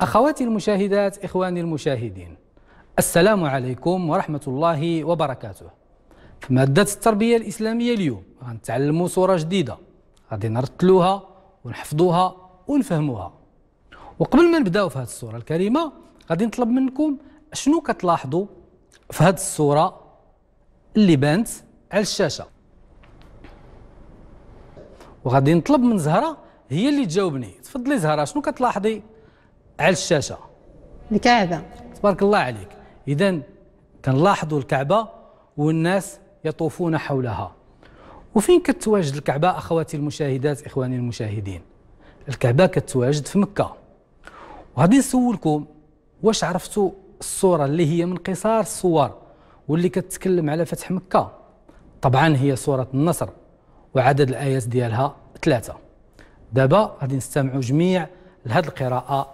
أخواتي المشاهدات إخواني المشاهدين السلام عليكم ورحمة الله وبركاته في مادة التربية الإسلامية اليوم غنتعلموا صورة جديدة غادي نرتلوها ونحفظوها ونفهموها وقبل ما نبداو في هذه الصورة الكريمة غادي نطلب منكم شنو كتلاحظوا في هذه الصورة اللي بانت على الشاشة وغادي نطلب من زهرة هي اللي تجاوبني تفضلي زهرة شنو كتلاحظي على الشاشه الكعبه تبارك الله عليك اذا كنلاحظوا الكعبه والناس يطوفون حولها وفين كتواجد الكعبه اخواتي المشاهدات اخواني المشاهدين الكعبه كتواجد في مكه وغادي نسولكم واش عرفتوا الصوره اللي هي من قصار الصور واللي كتتكلم على فتح مكه طبعا هي سوره النصر وعدد الايات ديالها ثلاثه دابا غادي نستمعوا جميع لهذه القراءه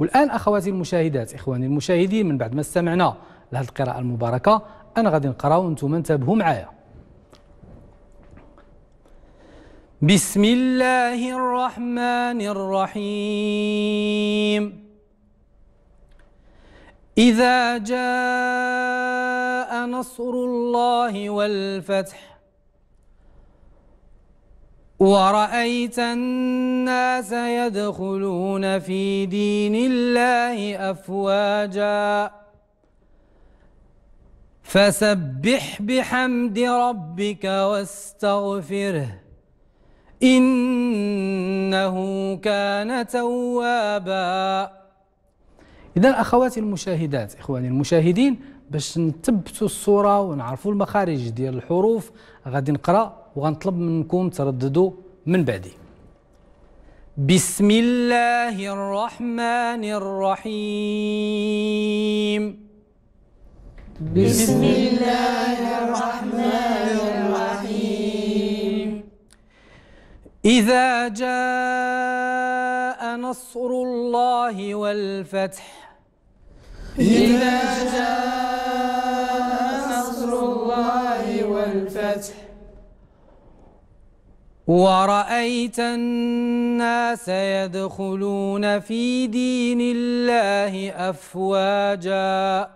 والآن أخواتي المشاهدات إخواني المشاهدين من بعد ما استمعنا لهذه القراءة المباركة أنا غادي نقراو وانتم انتبهوا معايا بسم الله الرحمن الرحيم إذا جاء نصر الله والفتح ورأيت الناس يدخلون في دين الله أفواجا فسبح بحمد ربك واستغفره إنه كان توابا إذا أخواتي المشاهدات إخواني المشاهدين باش نثبتوا الصوره ونعرفوا المخارج ديال الحروف غادي نقرا وغنطلب منكم ترددوا من بعدي بسم الله الرحمن الرحيم بسم الله الرحمن الرحيم إذا جاء نصر الله والفتح إذا جاء نصر الله والفتح ورأيت الناس يدخلون في دين الله أفواجا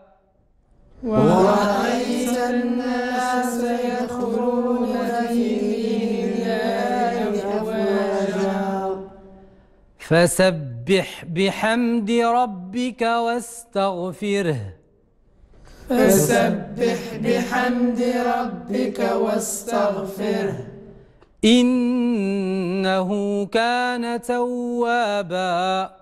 ورأيت الناس يدخلون في دين الله أفواجا فسبح فسبح بحمد ربك واستغفره فسبح بحمد ربك واستغفره إنه كان توابا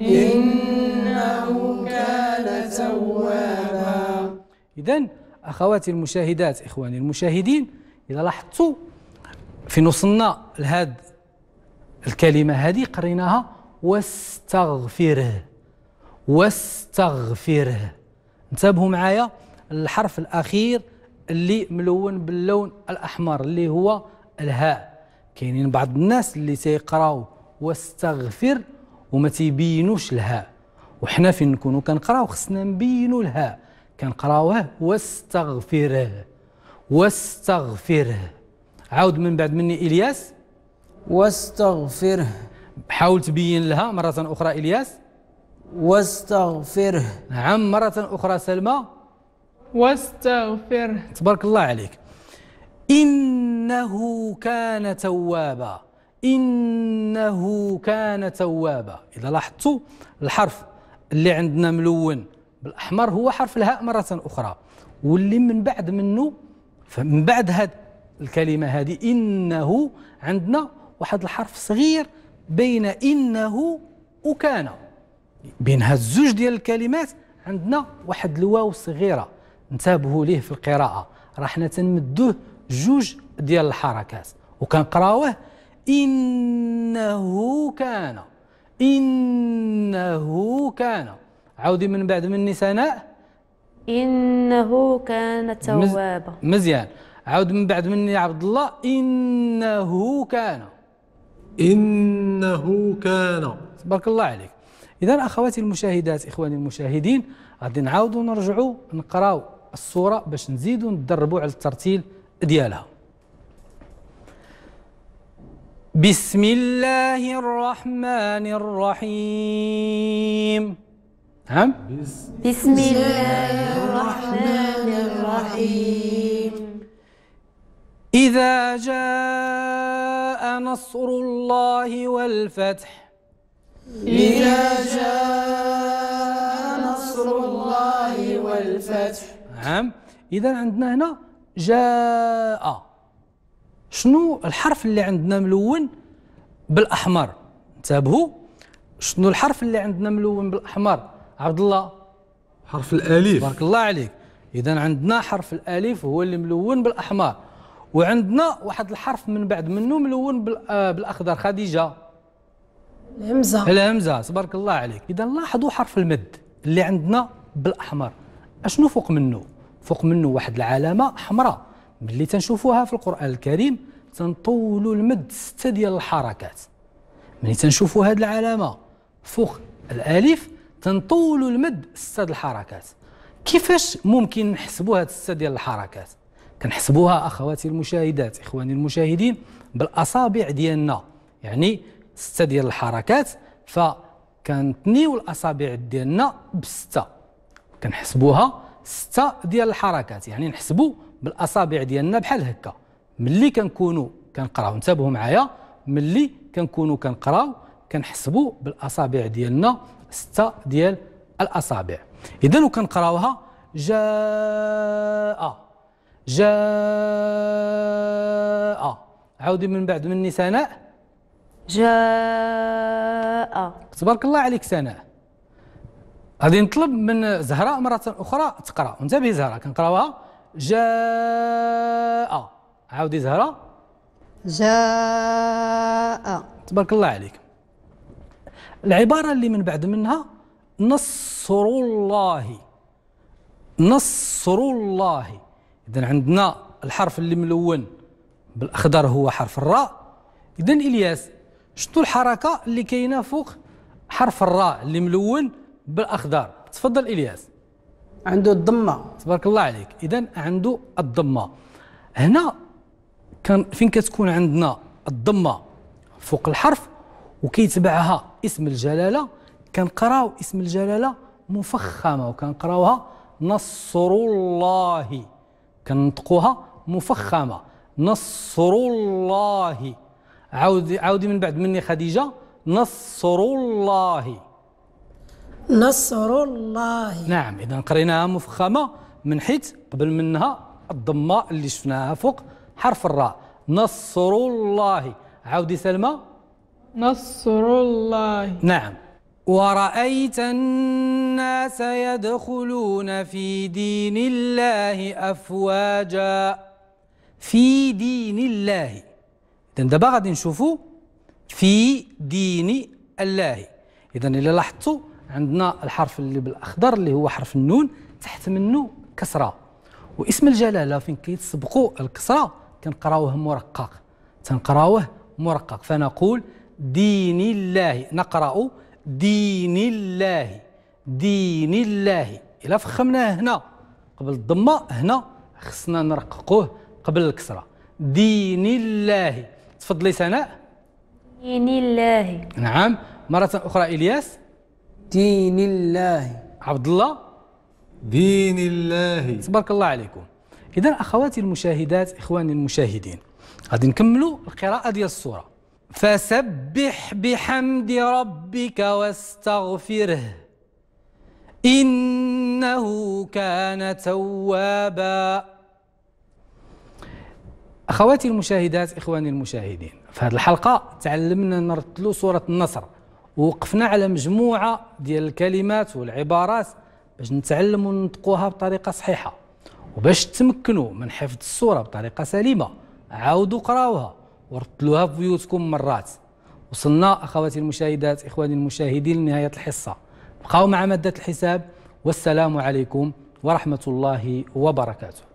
إنه كان توابا إذا أخواتي المشاهدات إخواني المشاهدين إذا لاحظتوا فين وصلنا لهذه الكلمة هذه قريناها واستغفره واستغفره انتبهوا معايا الحرف الأخير اللي ملون باللون الأحمر اللي هو الهاء كاينين بعض الناس اللي تيقراو واستغفر وما تيبينوش الهاء وحنا فين نكونوا كنقراو خصنا نبينوا الهاء كنقراوه واستغفره واستغفره عاود من بعد مني الياس واستغفره حاول تبين لها مرة أخرى إلياس واستغفره نعم مرة أخرى سلمى واستغفره تبارك الله عليك إنه كان توابا إنه كان توابا إذا لاحظتوا الحرف اللي عندنا ملون بالأحمر هو حرف الهاء مرة أخرى واللي من بعد منه من بعد هاد الكلمة هذه إنه عندنا واحد الحرف صغير بين إنه وكان بين هاد الزوج ديال الكلمات عندنا واحد الواو صغيرة انتبهوا ليه في القراءة راه حنا تنمدوه جوج ديال الحركات وكنقراوه إنه كان إنه كان عاودي من بعد مني سناء إنه كان توابا مزيان عاود من بعد مني عبد الله إنه كان إنه كان تبارك الله عليك إذا أخواتي المشاهدات إخواني المشاهدين غادي نعاودوا نرجعوا نقراو الصورة باش نزيدوا ندربوا على الترتيل ديالها بسم الله الرحمن الرحيم هم؟ نعم؟ بسم الله الرحمن الرحيم إذا جاء نصر الله والفتح إذا جاء نصر الله والفتح نعم إذا عندنا هنا جاء شنو الحرف اللي عندنا ملون بالأحمر انتبهوا شنو الحرف اللي عندنا ملون بالأحمر عبد الله حرف الأليف بارك الله عليك إذا عندنا حرف الأليف هو اللي ملون بالأحمر وعندنا واحد الحرف من بعد منه ملون آه، بالاخضر خديجه الهمزه الهمزه تبارك الله عليك اذا لاحظوا حرف المد اللي عندنا بالاحمر اشنو فوق منه فوق منه واحد العلامه حمراء ملي تنشوفوها في القران الكريم تنطولوا المد سته ديال الحركات ملي تنشوفوا هذه العلامه فوق الالف تنطولوا المد سته الحركات كيفاش ممكن نحسبوا هاد السته ديال الحركات كنحسبوها اخواتي المشاهدات اخواني المشاهدين بالاصابع ديالنا يعني سته ديال الحركات فكنتنيو الاصابع ديالنا بسته كنحسبوها سته ديال الحركات يعني نحسبوا بالاصابع ديالنا بحال هكا ملي كنكونوا كنقراو انتبهوا معايا ملي كنكونوا كنقراو كنحسبوا بالاصابع ديالنا سته ديال الاصابع اذا وكنقراوها جاء جاء عاودي من بعد مني سناء جاء تبارك الله عليك سناء غادي نطلب من زهراء مرة أخرى تقرأ وانتبهي زهراء كنقراوها جاء عاودي زهراء جاء تبارك الله عليك العبارة اللي من بعد منها نصر الله نصر الله إذا عندنا الحرف اللي ملون بالأخضر هو حرف الراء إذا إلياس شتو الحركة اللي كاينة فوق حرف الراء اللي ملون بالأخضر تفضل إلياس عنده الضمة تبارك الله عليك إذا عنده الضمة هنا كان فين كتكون عندنا الضمة فوق الحرف وكيتبعها اسم الجلالة كنقراو اسم الجلالة مفخمة وكنقراوها نصر الله كنطقوها مفخمه نصر الله عاودي عاودي من بعد مني خديجه نصر الله نصر الله نعم اذا قريناها مفخمه من حيث قبل منها الضمه اللي شفناها فوق حرف الراء نصر الله عاودي سلمى نصر الله نعم ورأيت الناس يدخلون في دين الله أفواجا في دين الله إذن دابا غادي نشوفوا في دين الله إذن إلا لاحظتوا عندنا الحرف اللي بالأخضر اللي هو حرف النون تحت منه كسرة واسم الجلالة فين كيتسبقوا الكسرة كنقراوه مرقق تنقراوه مرقق فنقول دين الله نقرأ دين الله دين الله الا فخمناه هنا قبل الضمه هنا خصنا نرققوه قبل الكسره دين الله تفضلي سناء دين الله نعم مره اخرى الياس دين الله عبد الله دين الله تبارك الله عليكم اذا اخواتي المشاهدات اخواني المشاهدين غادي نكملوا القراءه ديال الصوره فسبح بحمد ربك واستغفره إنه كان توابا أخواتي المشاهدات إخواني المشاهدين في هذه الحلقة تعلمنا نرتلو سورة النصر ووقفنا على مجموعة ديال الكلمات والعبارات باش نتعلموا ننطقوها بطريقة صحيحة وباش تمكنوا من حفظ الصورة بطريقة سليمة عاودوا قراوها ورتلوها في بيوتكم مرات وصلنا اخواتي المشاهدات اخواني المشاهدين لنهايه الحصه بقاو مع ماده الحساب والسلام عليكم ورحمه الله وبركاته